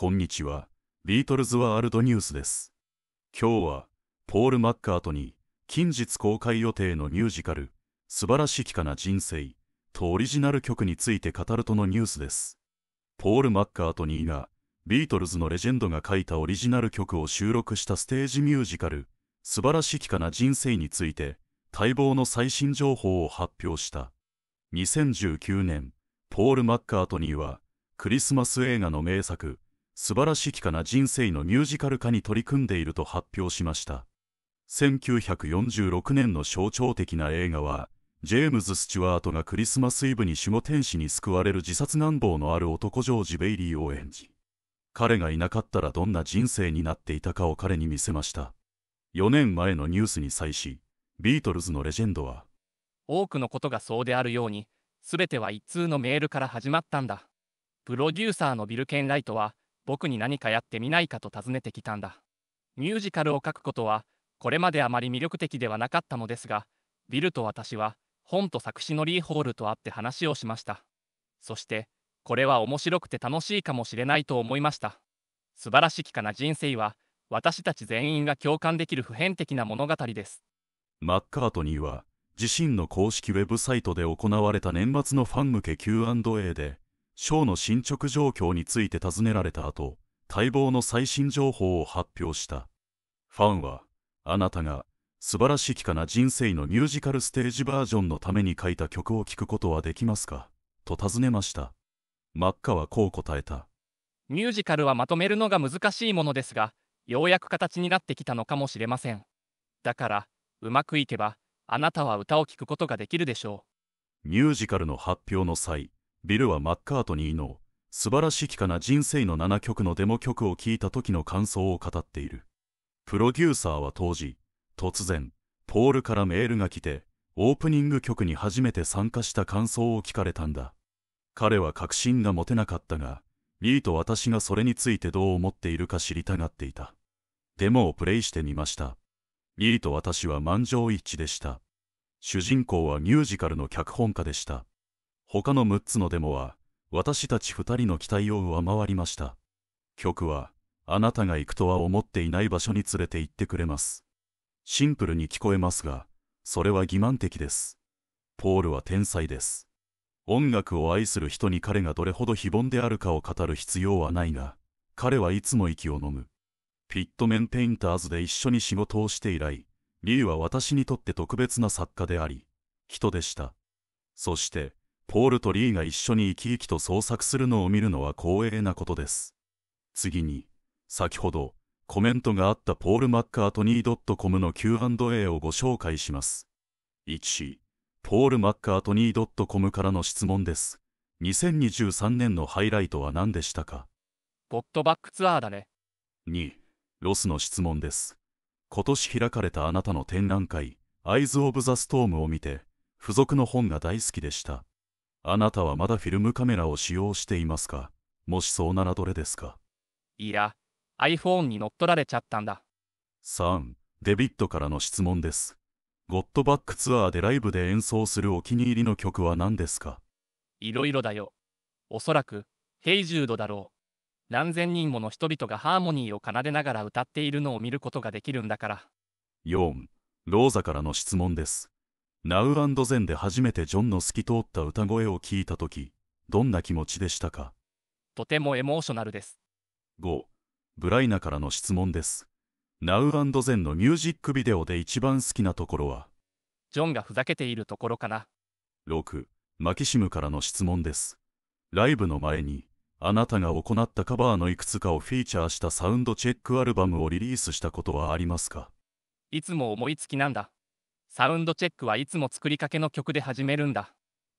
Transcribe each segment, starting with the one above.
こんにちは。ビートルズワールドニュースです。今日は、ポール・マッカートニー、近日公開予定のミュージカル、素晴らしきかな人生とオリジナル曲について語るとのニュースです。ポール・マッカートニーが、ビートルズのレジェンドが書いたオリジナル曲を収録したステージミュージカル、素晴らしきかな人生について、待望の最新情報を発表した。2019年、ポール・マッカートニーは、クリスマス映画の名作、素晴らしきかな人生のミュージカル化に取り組んでいると発表しました1946年の象徴的な映画はジェームズ・スチュワートがクリスマスイブに守護天使に救われる自殺願望のある男ジョージ・ベイリーを演じ彼がいなかったらどんな人生になっていたかを彼に見せました4年前のニュースに際しビートルズのレジェンドは多くのことがそうであるように全ては一通のメールから始まったんだプロデューサーのビル・ケン・ライトは僕に何かやってみないかと尋ねてきたんだ。ミュージカルを書くことは、これまであまり魅力的ではなかったのですが、ビルと私は、本と作詞のリーホールと会って話をしました。そして、これは面白くて楽しいかもしれないと思いました。素晴らしきかな人生は、私たち全員が共感できる普遍的な物語です。マッカートニーは、自身の公式ウェブサイトで行われた年末のファン向け Q&A で、ーの進捗状況について尋ねられた後、待望の最新情報を発表した。ファンは、あなたが素晴らしきかな人生のミュージカルステージバージョンのために書いた曲を聴くことはできますかと尋ねました。真っ赤はこう答えた。ミュージカルはまとめるのが難しいものですが、ようやく形になってきたのかもしれません。だから、うまくいけば、あなたは歌を聴くことができるでしょう。ミュージカルの発表の際、ビルはマッカートニーの素晴らしきかな人生の7曲のデモ曲を聴いた時の感想を語っている。プロデューサーは当時、突然、ポールからメールが来て、オープニング曲に初めて参加した感想を聞かれたんだ。彼は確信が持てなかったが、リーと私がそれについてどう思っているか知りたがっていた。デモをプレイしてみました。リーと私は満場一致でした。主人公はミュージカルの脚本家でした。他の6つのデモは、私たち2人の期待を上回りました。曲は、あなたが行くとは思っていない場所に連れて行ってくれます。シンプルに聞こえますが、それは欺瞞的です。ポールは天才です。音楽を愛する人に彼がどれほど非凡であるかを語る必要はないが、彼はいつも息を呑む。ピットメン・ペインターズで一緒に仕事をして以来、リーは私にとって特別な作家であり、人でした。そして、ポールとリーが一緒に生き生きと創作するのを見るのは光栄なことです。次に、先ほど、コメントがあったポール・マッカートニー .com の Q&A をご紹介します。1、ポール・マッカートニー .com からの質問です。2023年のハイライトは何でしたかゴットバックツアーだね。2、ロスの質問です。今年開かれたあなたの展覧会、アイズ・オブ・ザ・ストームを見て、付属の本が大好きでした。あなたはまだフィルムカメラを使用していますかもしそうならどれですかいや、iPhone に乗っ取られちゃったんだ。3、デビットからの質問です。ゴッドバックツアーでライブで演奏するお気に入りの曲は何ですかいろいろだよ。おそらく、ヘイジュードだろう。何千人もの人々がハーモニーを奏でながら歌っているのを見ることができるんだから。4、ローザからの質問です。ナウアンドゼンで初めてジョンの透き通った歌声を聞いた時どんな気持ちでしたかとてもエモーショナルです5ブライナからの質問ですナウアンドゼンのミュージックビデオで一番好きなところはジョンがふざけているところかな6マキシムからの質問ですライブの前にあなたが行ったカバーのいくつかをフィーチャーしたサウンドチェックアルバムをリリースしたことはありますかいつも思いつきなんだサウンドチェックはいつも作りかけの曲で始めるんだ。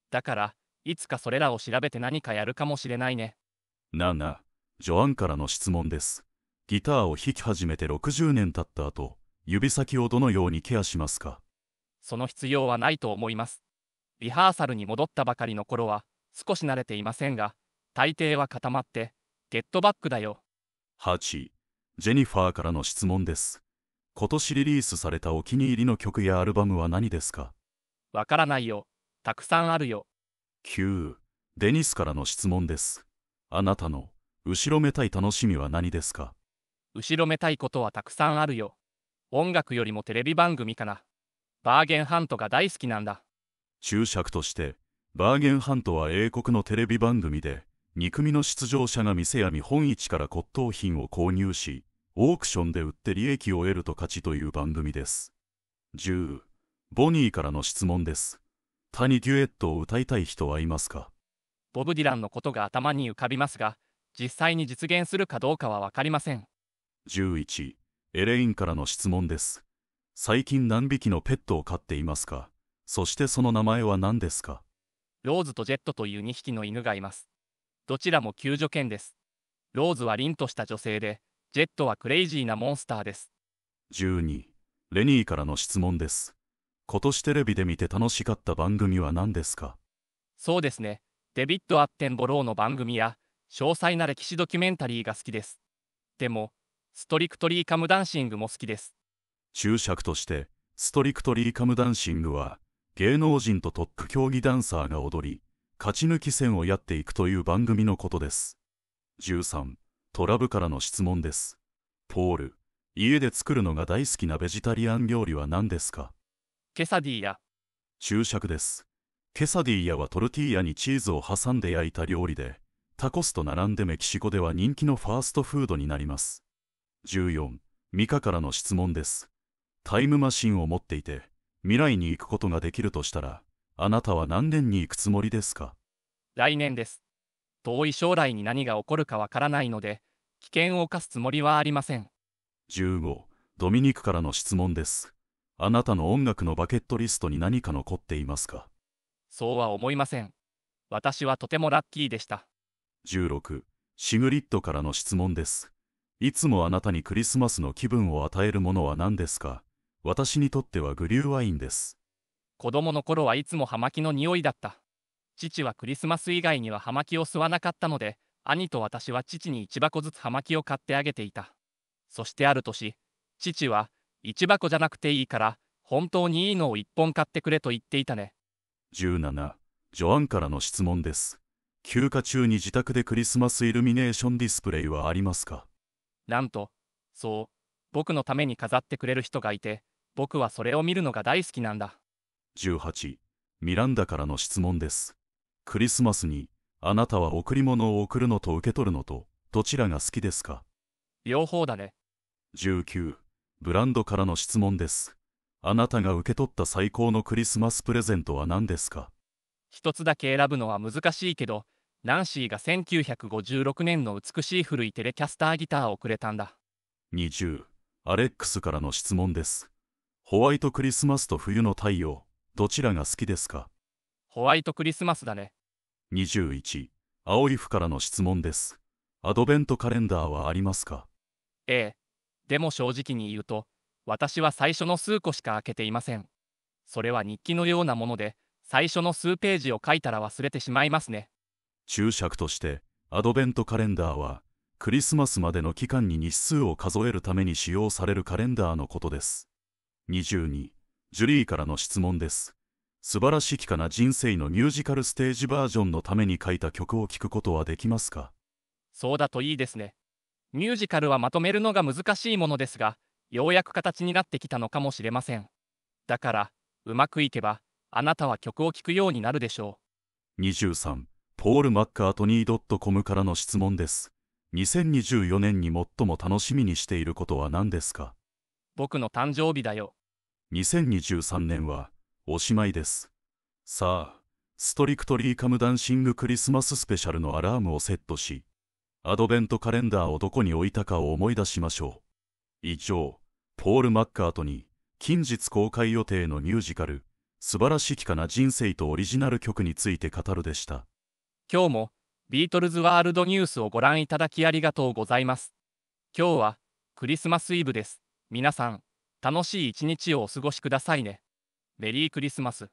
だから、いつかそれらを調べて何かやるかもしれないね。ななジョアンからの質問です。ギターを弾き始めて60年経った後、指先をどのようにケアしますかその必要はないと思います。リハーサルに戻ったばかりの頃は、少し慣れていませんが、大抵は固まって、ゲットバックだよ。8、ジェニファーからの質問です。今年リリースされたお気に入りの曲やアルバムは何ですかわからないよ。たくさんあるよ。9、デニスからの質問です。あなたの後ろめたい楽しみは何ですか後ろめたいことはたくさんあるよ。音楽よりもテレビ番組かな。バーゲンハントが大好きなんだ。注釈として、バーゲンハントは英国のテレビ番組で、2組の出場者が店や見本市から骨董品を購入し、オークションで売って利益を得ると勝ちという番組です。10、ボニーからの質問です。他にデュエットを歌いたい人はいますかボブ・ディランのことが頭に浮かびますが、実際に実現するかどうかは分かりません。11、エレインからの質問です。最近何匹のペットを飼っていますかそしてその名前は何ですかローズとジェットという2匹の犬がいます。どちらも救助犬です。ローズは凛とした女性で、ジェットはクレイジーなモンスターです。12、レニーからの質問です。今年テレビで見て楽しかった番組は何ですかそうですね。デビッド・アッテンボローの番組や、詳細な歴史ドキュメンタリーが好きです。でも、ストリクトリーカムダンシングも好きです。注釈として、ストリクトリーカムダンシングは、芸能人とトップ競技ダンサーが踊り、勝ち抜き戦をやっていくという番組のことです。13トラブからの質問です。ポール、家で作るのが大好きなベジタリアン料理は何ですかケサディーヤ。注釈です。ケサディーヤはトルティーヤにチーズを挟んで焼いた料理で、タコスと並んでメキシコでは人気のファーストフードになります。14、ミカからの質問です。タイムマシンを持っていて、未来に行くことができるとしたら、あなたは何年に行くつもりですか来年です。遠い将来に何が起こるかわからないので、危険を犯すつもりはありません。15、ドミニクからの質問です。あなたの音楽のバケットリストに何か残っていますかそうは思いません。私はとてもラッキーでした。16、シグリッドからの質問です。いつもあなたにクリスマスの気分を与えるものは何ですか私にとってはグリューワインです。子供の頃はいつも葉巻の匂いだった。父はクリスマス以外には葉巻を吸わなかったので、兄と私は父に1箱ずつ葉巻を買ってあげていた。そしてある年、父は、1箱じゃなくていいから、本当にいいのを1本買ってくれと言っていたね。17、ジョアンからの質問です。休暇中に自宅でクリスマスイルミネーションディスプレイはありますかなんと、そう、僕のために飾ってくれる人がいて、僕はそれを見るのが大好きなんだ。18、ミランダからの質問です。クリスマスにあなたは贈り物を贈るのと受け取るのとどちらが好きですか両方だね19ブランドからの質問ですあなたが受け取った最高のクリスマスプレゼントは何ですか一つだけ選ぶのは難しいけどナンシーが1956年の美しい古いテレキャスターギターをくれたんだ20アレックスからの質問ですホワイトクリスマスと冬の太陽どちらが好きですかホワイトクリスマスだね。21、青い服からの質問です。アドベントカレンダーはありますかええ。でも正直に言うと、私は最初の数個しか開けていません。それは日記のようなもので、最初の数ページを書いたら忘れてしまいますね。注釈として、アドベントカレンダーは、クリスマスまでの期間に日数を数えるために使用されるカレンダーのことです。22、ジュリーからの質問です。素晴らしきかな人生のミュージカルステージバージョンのために書いた曲を聴くことはできますかそうだといいですね。ミュージカルはまとめるのが難しいものですが、ようやく形になってきたのかもしれません。だから、うまくいけば、あなたは曲を聴くようになるでしょう。23、ポール・マッカートニードット・コムからの質問です。2024年に最も楽しみにしていることは何ですか僕の誕生日だよ。2023年は、おしまいです。さあ、ストリクトリーカムダンシングクリスマススペシャルのアラームをセットし、アドベントカレンダーをどこに置いたかを思い出しましょう。以上、ポール・マッカートニー、近日公開予定のミュージカル、素晴らしきかな人生とオリジナル曲について語るでした。今日も、ビートルズワールドニュースをご覧いただきありがとうございます。今日は、クリスマスイブです。皆さん、楽しい一日をお過ごしくださいね。メリークリスマス。